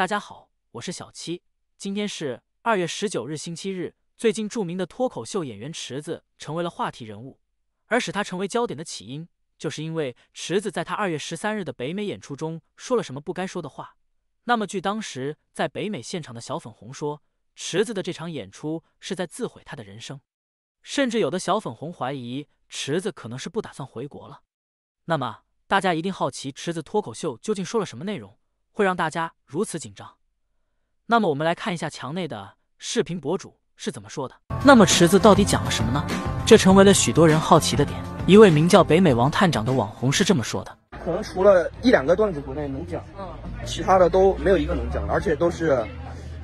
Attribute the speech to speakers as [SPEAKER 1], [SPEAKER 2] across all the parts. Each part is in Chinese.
[SPEAKER 1] 大家好，我是小七。今天是二月十九日，星期日。最近，著名的脱口秀演员池子成为了话题人物。而使他成为焦点的起因，就是因为池子在他二月十三日的北美演出中说了什么不该说的话。那么，据当时在北美现场的小粉红说，池子的这场演出是在自毁他的人生。甚至有的小粉红怀疑，池子可能是不打算回国了。那么，大家一定好奇，池子脱口秀究竟说了什么内容？会让大家如此紧张。那么我们来看一下墙内的视频博主是怎么说的。那么池子到底讲了什么呢？这成为了许多人好奇的点。一位名叫北美王探长的网红是这么说的：可能除了一两个段子国内能讲，其他的都没有一个能讲，而且都是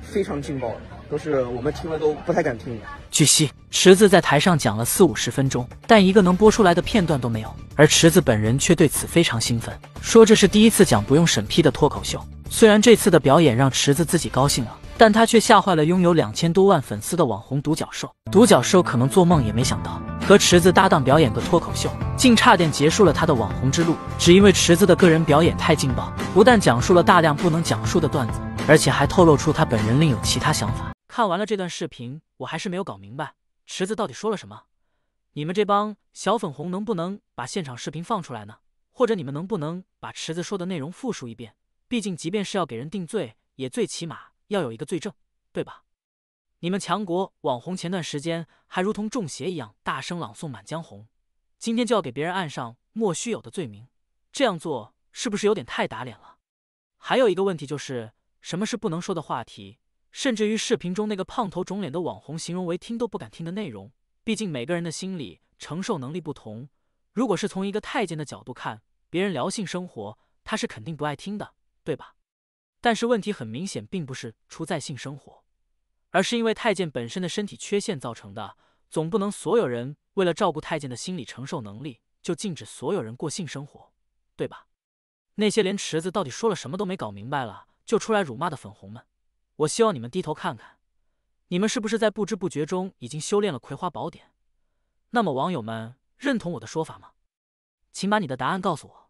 [SPEAKER 1] 非常劲爆的，都是我们听了都不太敢听的。据悉，池子在台上讲了四五十分钟，但一个能播出来的片段都没有。而池子本人却对此非常兴奋，说这是第一次讲不用审批的脱口秀。虽然这次的表演让池子自己高兴了，但他却吓坏了拥有两千多万粉丝的网红独角兽。独角兽可能做梦也没想到，和池子搭档表演个脱口秀，竟差点结束了他的网红之路，只因为池子的个人表演太劲爆，不但讲述了大量不能讲述的段子，而且还透露出他本人另有其他想法。看完了这段视频，我还是没有搞明白池子到底说了什么。你们这帮小粉红能不能把现场视频放出来呢？或者你们能不能把池子说的内容复述一遍？毕竟即便是要给人定罪，也最起码要有一个罪证，对吧？你们强国网红前段时间还如同中邪一样大声朗诵《满江红》，今天就要给别人按上莫须有的罪名，这样做是不是有点太打脸了？还有一个问题就是，什么是不能说的话题？甚至于视频中那个胖头肿脸的网红，形容为听都不敢听的内容。毕竟每个人的心理承受能力不同，如果是从一个太监的角度看，别人聊性生活，他是肯定不爱听的，对吧？但是问题很明显，并不是出在性生活，而是因为太监本身的身体缺陷造成的。总不能所有人为了照顾太监的心理承受能力，就禁止所有人过性生活，对吧？那些连池子到底说了什么都没搞明白了就出来辱骂的粉红们，我希望你们低头看看。你们是不是在不知不觉中已经修炼了葵花宝典？那么网友们认同我的说法吗？请把你的答案告诉我。